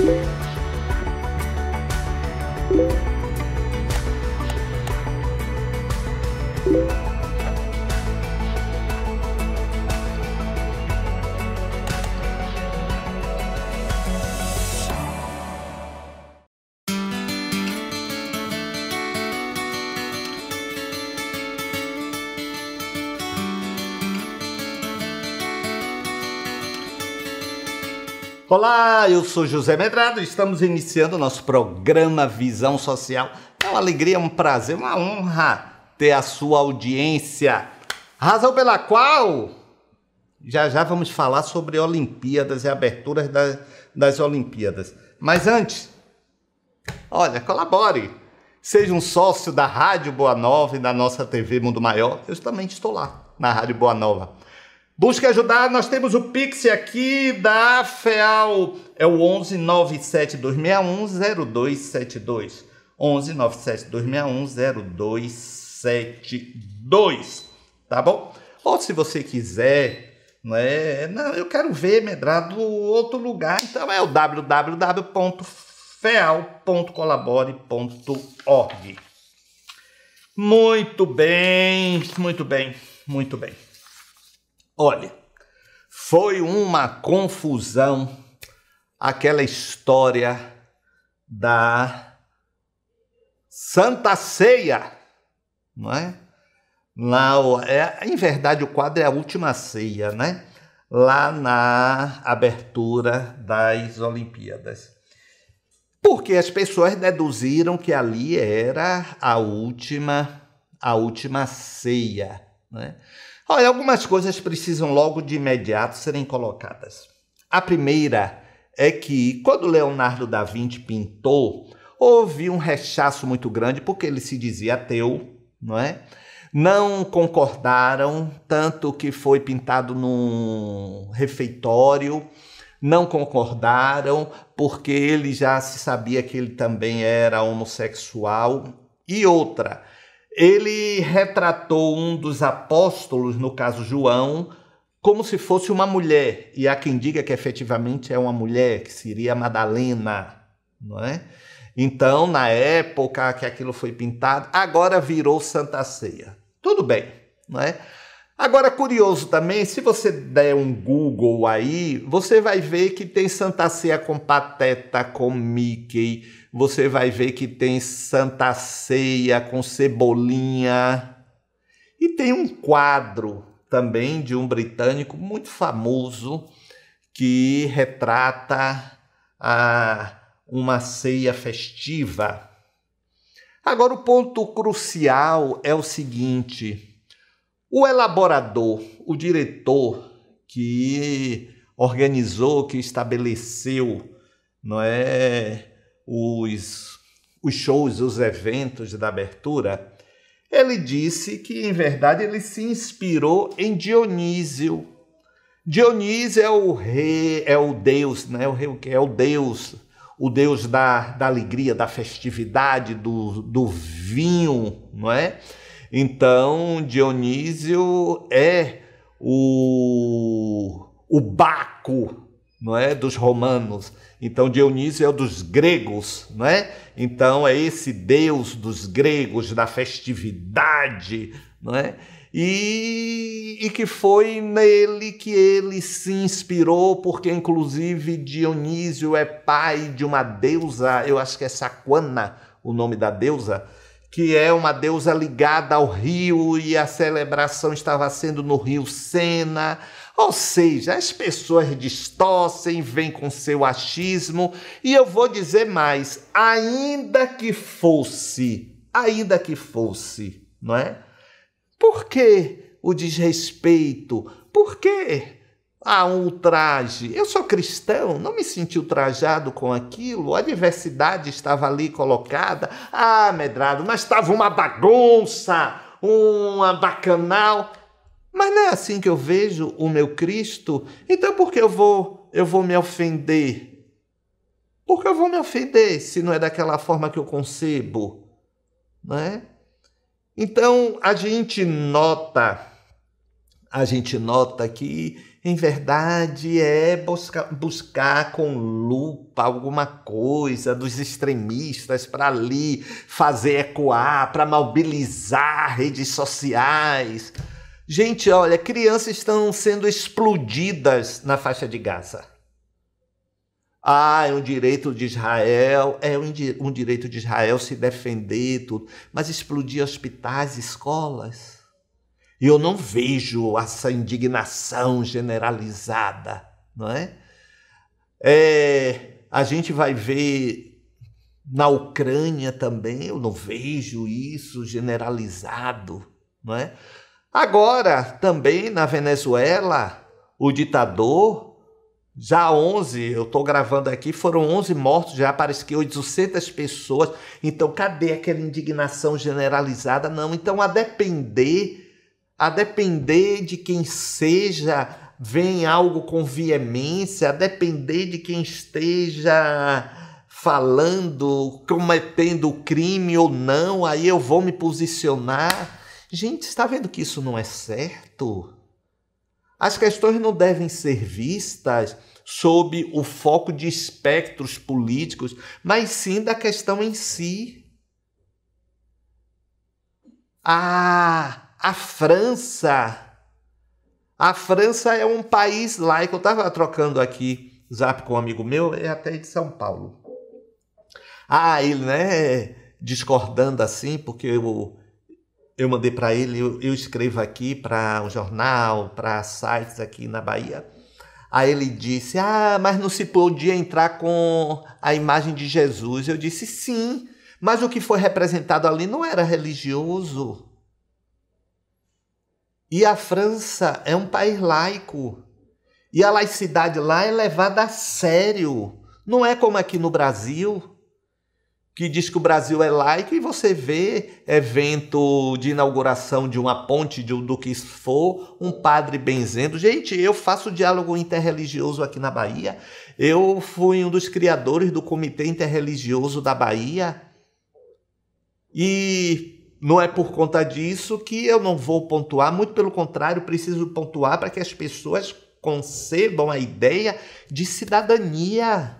Bye. Olá, eu sou José Medrado, estamos iniciando o nosso programa Visão Social. É uma alegria, um prazer, uma honra ter a sua audiência. Razão pela qual já já vamos falar sobre Olimpíadas e aberturas das Olimpíadas. Mas antes, olha, colabore. Seja um sócio da Rádio Boa Nova e da nossa TV Mundo Maior. Eu também estou lá, na Rádio Boa Nova. Busque ajudar, nós temos o Pix aqui da FEAL, é o 11 0272. 11 0272, tá bom? Ou se você quiser, né? Não, eu quero ver medrado outro lugar, então é o www.feal.colabore.org. Muito bem, muito bem, muito bem. Olha, foi uma confusão aquela história da Santa Ceia, não é? Lá, é, em verdade, o quadro é a última ceia, né? Lá na abertura das Olimpíadas. Porque as pessoas deduziram que ali era a última, a última ceia, né? Olha, algumas coisas precisam logo de imediato serem colocadas. A primeira é que quando Leonardo da Vinci pintou, houve um rechaço muito grande porque ele se dizia ateu, não é? Não concordaram tanto que foi pintado num refeitório, não concordaram porque ele já se sabia que ele também era homossexual e outra ele retratou um dos apóstolos, no caso João, como se fosse uma mulher. E há quem diga que efetivamente é uma mulher, que seria Madalena, não é? Então, na época que aquilo foi pintado, agora virou Santa Ceia. Tudo bem, não é? Agora, curioso também, se você der um Google aí, você vai ver que tem Santa Ceia com Pateta, com Mickey, você vai ver que tem Santa Ceia com cebolinha. E tem um quadro também de um britânico muito famoso que retrata a, ah, uma ceia festiva. Agora, o ponto crucial é o seguinte: o elaborador, o diretor que organizou, que estabeleceu, não é? os, os shows, os eventos da abertura, ele disse que, em verdade, ele se inspirou em Dionísio. Dionísio é o rei, é o deus, né? O rei, é o deus, o deus da, da alegria, da festividade, do, do vinho, não é? Então, Dionísio é o, o Baco não é? Dos romanos. Então Dionísio é o dos gregos, não é? Então é esse deus dos gregos da festividade, não é? E, e, que foi nele que ele se inspirou, porque inclusive Dionísio é pai de uma deusa, eu acho que é Saquana o nome da deusa, que é uma deusa ligada ao rio e a celebração estava sendo no rio Sena. Ou seja, as pessoas distorcem, vêm com seu achismo, e eu vou dizer mais: ainda que fosse, ainda que fosse, não é? Por que o desrespeito? Por que a ultraje? Eu sou cristão, não me senti ultrajado com aquilo, a diversidade estava ali colocada. Ah, medrado, mas estava uma bagunça, uma bacanal. Mas não é assim que eu vejo o meu Cristo. Então por que eu vou eu vou me ofender? Por que eu vou me ofender se não é daquela forma que eu concebo, não é? Então a gente nota a gente nota que em verdade é busca, buscar com lupa alguma coisa dos extremistas para ali fazer ecoar, para mobilizar redes sociais. Gente, olha, crianças estão sendo explodidas na faixa de Gaza. Ah, é um direito de Israel, é um, um direito de Israel se defender, tudo. Mas explodir hospitais, escolas. E eu não vejo essa indignação generalizada, não é? é? A gente vai ver na Ucrânia também, eu não vejo isso generalizado, não é? Agora, também na Venezuela, o ditador, já 11, eu estou gravando aqui, foram 11 mortos, já parece que 800 pessoas. Então, cadê aquela indignação generalizada? Não, então a depender, a depender de quem seja, vem algo com veemência, a depender de quem esteja falando, cometendo crime ou não, aí eu vou me posicionar. Gente, está vendo que isso não é certo? As questões não devem ser vistas sob o foco de espectros políticos, mas sim da questão em si. Ah, a França. A França é um país laico. Eu estava trocando aqui zap com um amigo meu, é até de São Paulo. Ah, ele, né, discordando assim, porque o, eu mandei para ele, eu, eu, escrevo aqui para um jornal, para sites aqui na Bahia. Aí ele disse: Ah, mas não se podia entrar com a imagem de Jesus. Eu disse: Sim, mas o que foi representado ali não era religioso. E a França é um país laico. E a laicidade lá é levada a sério. Não é como aqui no Brasil que diz que o Brasil é laico e você vê evento de inauguração de uma ponte, de, do que for, um padre benzendo. Gente, eu faço diálogo interreligioso aqui na Bahia. Eu fui um dos criadores do Comitê Interreligioso da Bahia. E não é por conta disso que eu não vou pontuar, muito pelo contrário, preciso pontuar para que as pessoas concebam a ideia de cidadania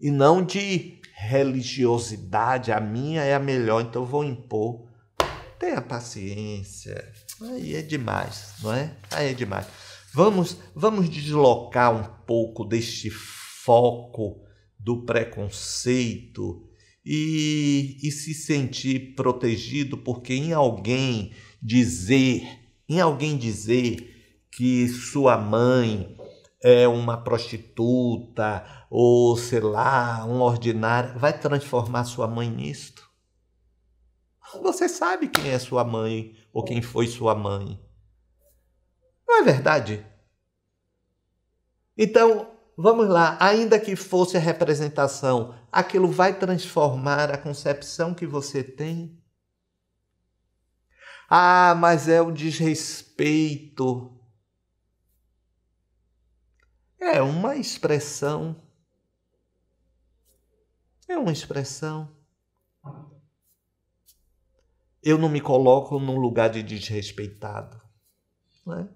e não de religiosidade, a minha é a melhor, então eu vou impor. Tenha paciência. Aí é demais, não é? Aí é demais. Vamos, vamos deslocar um pouco deste foco do preconceito e, e se sentir protegido, porque em alguém dizer, em alguém dizer que sua mãe é uma prostituta ou sei lá, um ordinário, vai transformar sua mãe nisto? Você sabe quem é sua mãe ou quem foi sua mãe. Não é verdade? Então, vamos lá, ainda que fosse a representação, aquilo vai transformar a concepção que você tem? Ah, mas é o um desrespeito é uma expressão. É uma expressão. Eu não me coloco num lugar de desrespeitado. Né?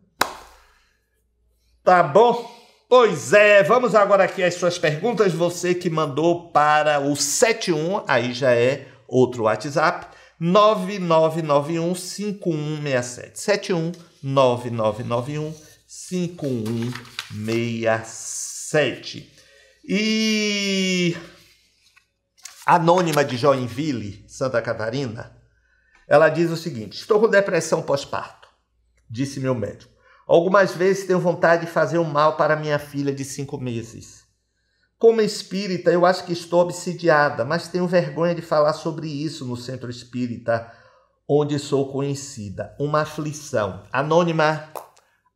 Tá bom? Pois é, vamos agora aqui às suas perguntas. Você que mandou para o 71, aí já é outro WhatsApp, 99991-5167. 71 9991 5167. E Anônima de Joinville, Santa Catarina, ela diz o seguinte: Estou com depressão pós-parto, disse meu médico. Algumas vezes tenho vontade de fazer o um mal para minha filha de cinco meses. Como espírita, eu acho que estou obsidiada, mas tenho vergonha de falar sobre isso no centro espírita, onde sou conhecida. Uma aflição. Anônima,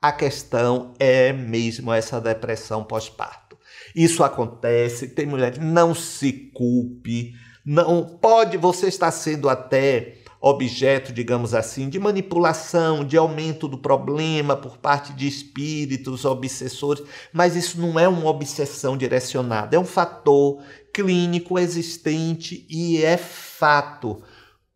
a questão é mesmo essa depressão pós-parto. Isso acontece, tem mulheres, não se culpe, não pode, você está sendo até objeto, digamos assim, de manipulação, de aumento do problema por parte de espíritos obsessores, mas isso não é uma obsessão direcionada, é um fator clínico existente e é fato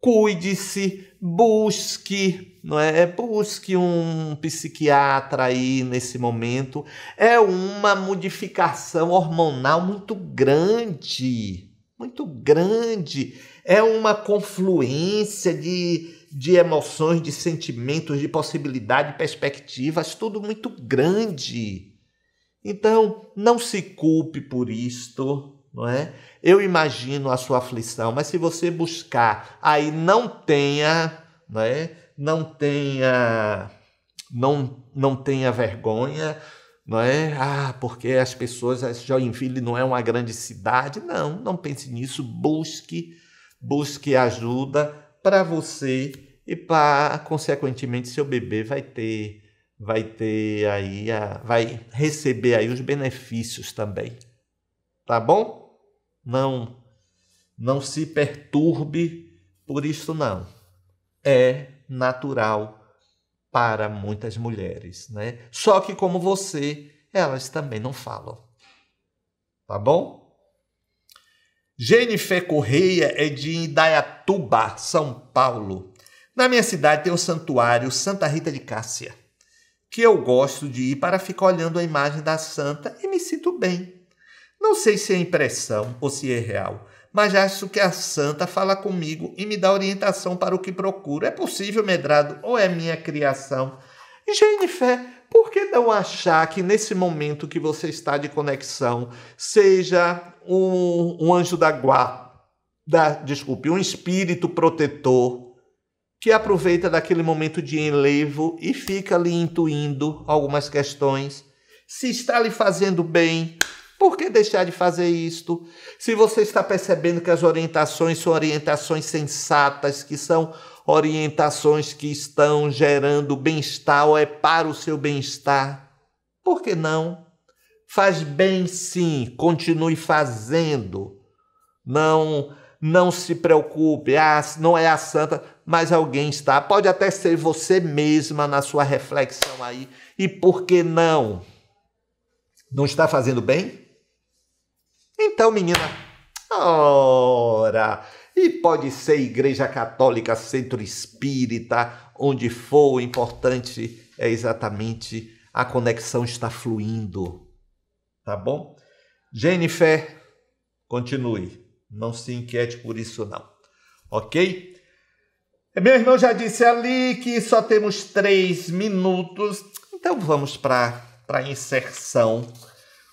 cuide-se, busque, não é? é? Busque um psiquiatra aí nesse momento. É uma modificação hormonal muito grande, muito grande. É uma confluência de, de emoções, de sentimentos, de possibilidade, perspectivas, tudo muito grande. Então, não se culpe por isto não é? Eu imagino a sua aflição, mas se você buscar, aí não tenha, não é? Não tenha não não tenha vergonha, não é? Ah, porque as pessoas, Joinville não é uma grande cidade. Não, não pense nisso, busque, busque ajuda para você e para consequentemente seu bebê vai ter vai ter aí a, vai receber aí os benefícios também. Tá bom? Não, não se perturbe por isso não. É natural para muitas mulheres, né? Só que como você, elas também não falam. Tá bom? Jennifer Correia é de Indaiatuba, São Paulo. Na minha cidade tem o santuário Santa Rita de Cássia, que eu gosto de ir para ficar olhando a imagem da santa e me sinto bem. Não sei se é impressão ou se é real, mas acho que a santa fala comigo e me dá orientação para o que procuro. É possível, medrado, ou é minha criação? Jennifer, por que não achar que nesse momento que você está de conexão seja um, um anjo da guarda, desculpe, um espírito protetor que aproveita daquele momento de enlevo e fica ali intuindo algumas questões? Se está lhe fazendo bem, por que deixar de fazer isto? Se você está percebendo que as orientações são orientações sensatas, que são orientações que estão gerando bem-estar ou é para o seu bem-estar, por que não? Faz bem sim, continue fazendo. Não não se preocupe, ah, não é a santa, mas alguém está. Pode até ser você mesma na sua reflexão aí. E por que não? Não está fazendo bem? Então, menina, ora, e pode ser igreja católica, centro espírita, onde for, o importante é exatamente a conexão está fluindo. Tá bom? Jennifer, continue. Não se inquiete por isso, não. Ok? Meu irmão já disse ali que só temos três minutos, então vamos para a inserção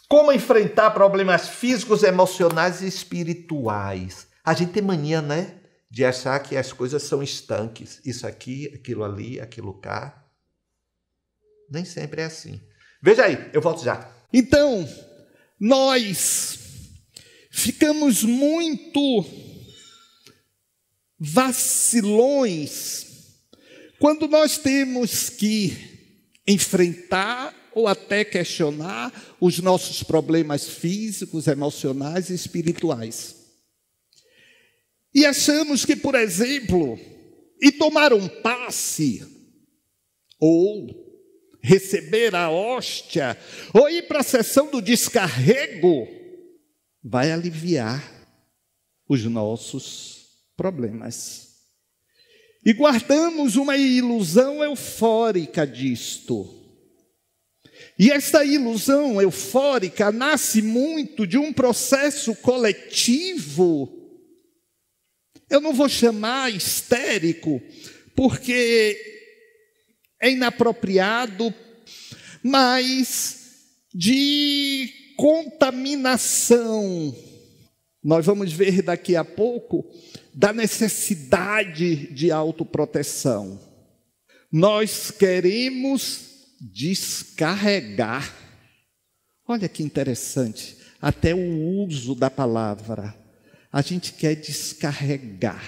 como enfrentar problemas físicos, emocionais e espirituais. A gente tem mania, né? De achar que as coisas são estanques. Isso aqui, aquilo ali, aquilo cá. Nem sempre é assim. Veja aí, eu volto já. Então, nós ficamos muito vacilões quando nós temos que enfrentar ou até questionar os nossos problemas físicos, emocionais e espirituais. E achamos que, por exemplo, e tomar um passe, ou receber a hóstia, ou ir para a sessão do descarrego, vai aliviar os nossos problemas. E guardamos uma ilusão eufórica disto. E esta ilusão eufórica nasce muito de um processo coletivo. Eu não vou chamar histérico, porque é inapropriado, mas de contaminação. Nós vamos ver daqui a pouco da necessidade de autoproteção. Nós queremos descarregar. Olha que interessante, até o uso da palavra. A gente quer descarregar,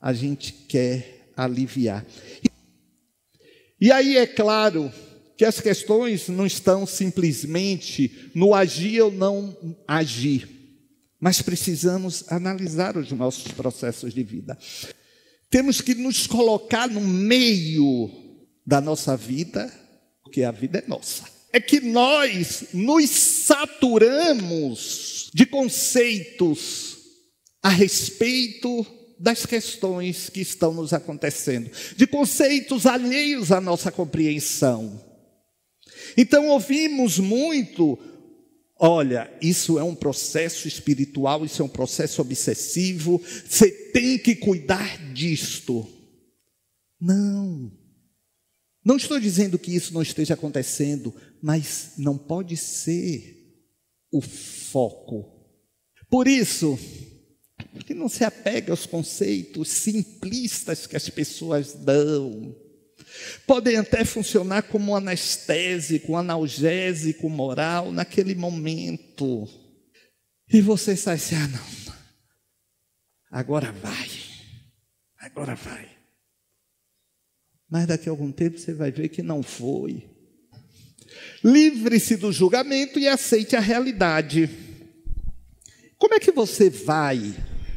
a gente quer aliviar. E aí é claro que as questões não estão simplesmente no agir ou não agir, mas precisamos analisar os nossos processos de vida. Temos que nos colocar no meio da nossa vida porque a vida é nossa. É que nós nos saturamos de conceitos a respeito das questões que estão nos acontecendo, de conceitos alheios à nossa compreensão. Então ouvimos muito Olha, isso é um processo espiritual, isso é um processo obsessivo, você tem que cuidar disto. Não. Não estou dizendo que isso não esteja acontecendo, mas não pode ser o foco. Por isso, que não se apegue aos conceitos simplistas que as pessoas dão. Podem até funcionar como anestésico, analgésico moral naquele momento. E você sai assim, ah, não. Agora vai. Agora vai. Mas daqui a algum tempo você vai ver que não foi. Livre-se do julgamento e aceite a realidade. Como é que você vai?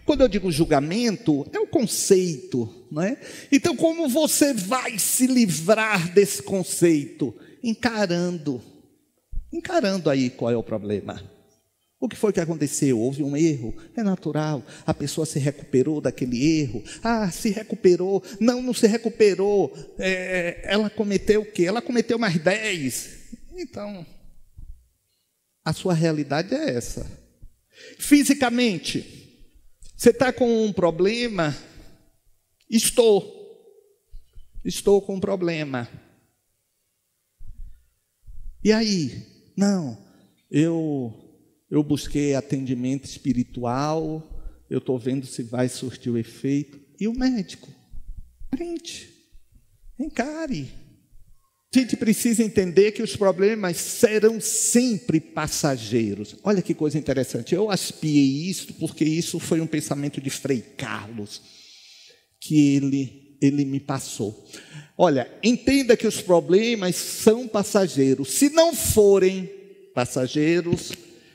Quando eu digo julgamento, é o um conceito, não é? Então, como você vai se livrar desse conceito? Encarando. Encarando aí qual é o problema. O que foi que aconteceu? Houve um erro, é natural. A pessoa se recuperou daquele erro. Ah, se recuperou. Não, não se recuperou. É, é ela cometeu o quê? Ela cometeu mais dez. Então, a sua realidade é essa. Fisicamente, você está com um problema? Estou. Estou com um problema. E aí? Não, eu eu busquei atendimento espiritual, eu estou vendo se vai surtir o efeito. E o médico? Frente, encare. A gente precisa entender que os problemas serão sempre passageiros. Olha que coisa interessante. Eu aspiei isso porque isso foi um pensamento de Frei Carlos que ele, ele me passou. Olha, entenda que os problemas são passageiros. Se não forem passageiros,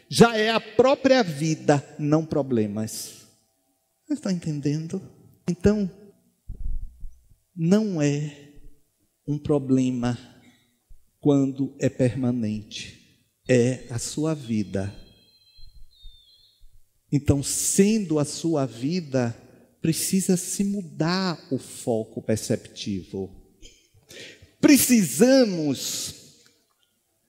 já é a própria vida, não problemas. Você está entendendo? Então, não é um problema quando é permanente, é a sua vida. Então, sendo a sua vida, precisa se mudar o foco perceptivo. Precisamos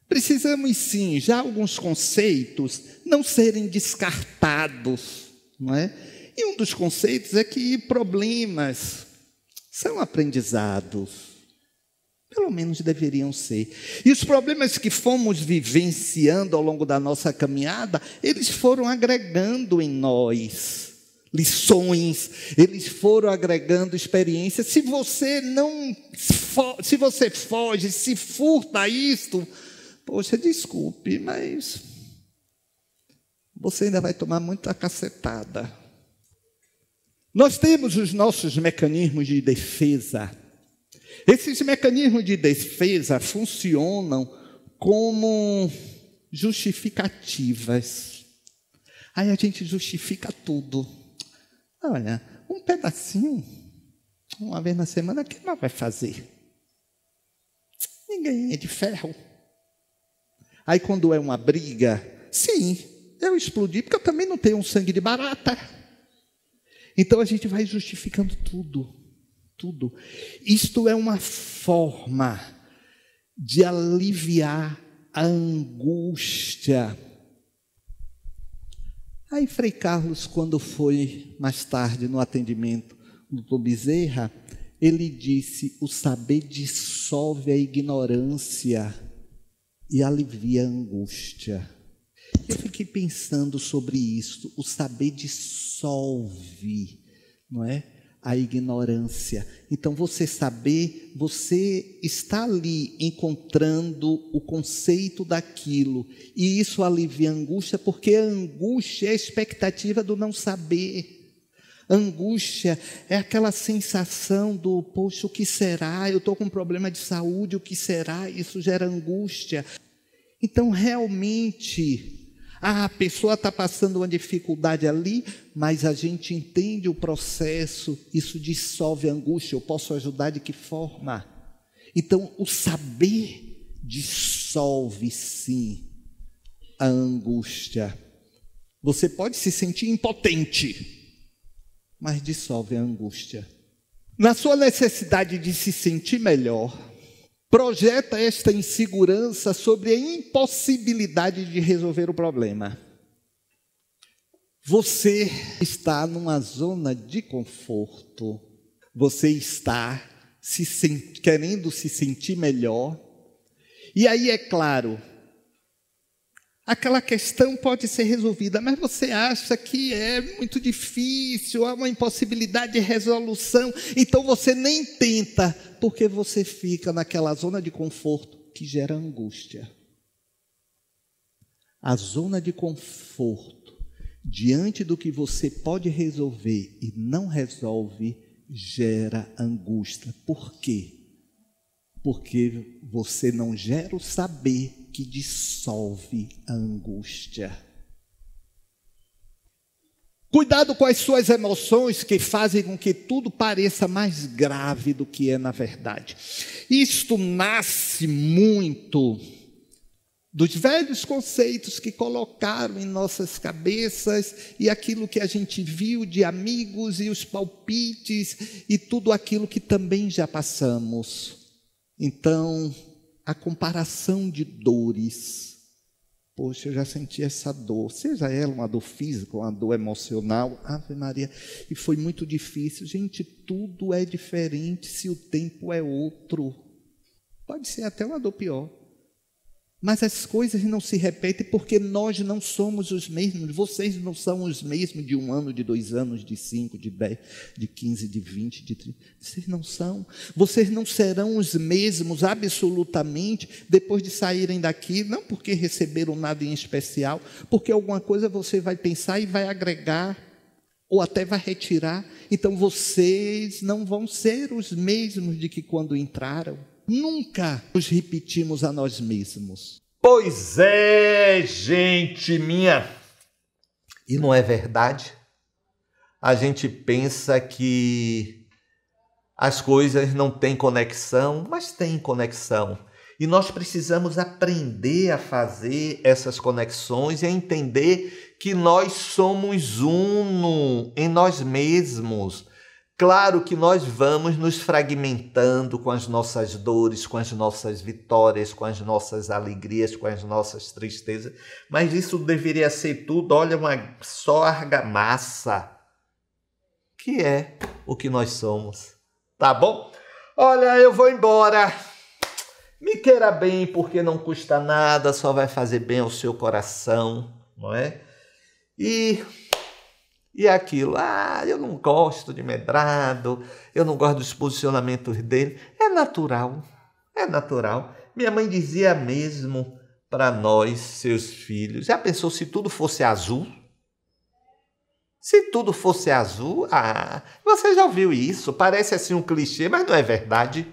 Precisamos sim, já alguns conceitos não serem descartados, não é? E um dos conceitos é que problemas são aprendizados. Pelo menos deveriam ser. E os problemas que fomos vivenciando ao longo da nossa caminhada, eles foram agregando em nós lições, eles foram agregando experiências. Se você não se você foge, se furta isto, Poxa, desculpe, mas você ainda vai tomar muita cacetada. Nós temos os nossos mecanismos de defesa. Esses mecanismos de defesa funcionam como justificativas. Aí a gente justifica tudo. Olha, um pedacinho, uma vez na semana, que não vai fazer? Ninguém é de ferro. Aí quando é uma briga, sim, eu explodi, porque eu também não tenho um sangue de barata. Então a gente vai justificando tudo, tudo. Isto é uma forma de aliviar a angústia. Aí Frei Carlos, quando foi mais tarde no atendimento do Dr. Bezerra, ele disse: o saber dissolve a ignorância e alivia a angústia. Eu fiquei pensando sobre isso. O saber dissolve, não é? A ignorância. Então, você saber, você está ali encontrando o conceito daquilo. E isso alivia a angústia, porque a angústia é a expectativa do não saber. Angústia é aquela sensação do, poxa, o que será? Eu estou com um problema de saúde, o que será? Isso gera angústia. Então, realmente, ah, a pessoa está passando uma dificuldade ali, mas a gente entende o processo, isso dissolve a angústia. Eu posso ajudar de que forma? Então, o saber dissolve sim a angústia. Você pode se sentir impotente mas dissolve a angústia. Na sua necessidade de se sentir melhor, projeta esta insegurança sobre a impossibilidade de resolver o problema. Você está numa zona de conforto, você está se querendo se sentir melhor, e aí é claro, aquela questão pode ser resolvida, mas você acha que é muito difícil, há uma impossibilidade de resolução, então você nem tenta, porque você fica naquela zona de conforto que gera angústia. A zona de conforto diante do que você pode resolver e não resolve gera angústia. Por quê? Porque você não gera o saber que dissolve a angústia. Cuidado com as suas emoções que fazem com que tudo pareça mais grave do que é na verdade. Isto nasce muito dos velhos conceitos que colocaram em nossas cabeças e aquilo que a gente viu de amigos e os palpites e tudo aquilo que também já passamos. Então, a comparação de dores. Poxa, eu já senti essa dor, seja ela uma dor física, uma dor emocional, Ave Maria, e foi muito difícil. Gente, tudo é diferente se o tempo é outro. Pode ser até uma dor pior. Mas as coisas não se repetem porque nós não somos os mesmos, vocês não são os mesmos de um ano, de dois anos, de cinco, de dez, de quinze, de vinte, de trinta. Vocês não são. Vocês não serão os mesmos absolutamente depois de saírem daqui, não porque receberam nada em especial, porque alguma coisa você vai pensar e vai agregar, ou até vai retirar. Então vocês não vão ser os mesmos de que quando entraram. Nunca nos repetimos a nós mesmos. Pois é, gente minha. E não é verdade? A gente pensa que as coisas não têm conexão, mas têm conexão. E nós precisamos aprender a fazer essas conexões e a entender que nós somos uno em nós mesmos. Claro que nós vamos nos fragmentando com as nossas dores, com as nossas vitórias, com as nossas alegrias, com as nossas tristezas, mas isso deveria ser tudo, olha, uma só argamassa, que é o que nós somos. Tá bom? Olha, eu vou embora. Me queira bem, porque não custa nada, só vai fazer bem ao seu coração, não é? E e aquilo, ah, eu não gosto de medrado, eu não gosto dos posicionamentos dele. É natural, é natural. Minha mãe dizia mesmo para nós, seus filhos. Já pensou se tudo fosse azul? Se tudo fosse azul, ah, você já ouviu isso? Parece assim um clichê, mas não é verdade,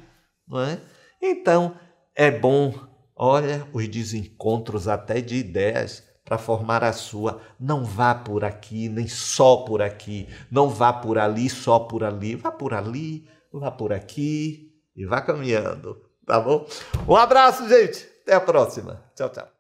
não é? Então, é bom, olha, os desencontros até de ideias para formar a sua. Não vá por aqui, nem só por aqui. Não vá por ali, só por ali. Vá por ali, vá por aqui e vá caminhando, tá bom? Um abraço, gente. Até a próxima. Tchau, tchau.